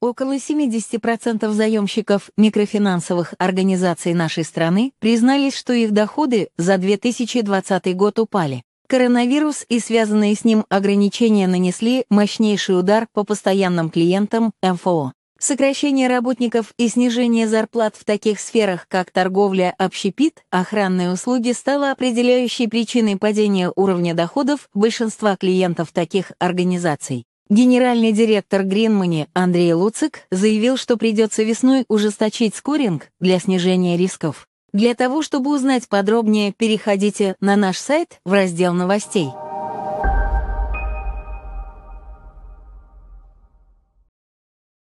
Около 70% заемщиков микрофинансовых организаций нашей страны признались, что их доходы за 2020 год упали. Коронавирус и связанные с ним ограничения нанесли мощнейший удар по постоянным клиентам МФО. Сокращение работников и снижение зарплат в таких сферах, как торговля, общепит, охранные услуги стало определяющей причиной падения уровня доходов большинства клиентов таких организаций. Генеральный директор Гринмани Андрей Луцик заявил, что придется весной ужесточить скоринг для снижения рисков. Для того, чтобы узнать подробнее, переходите на наш сайт в раздел новостей.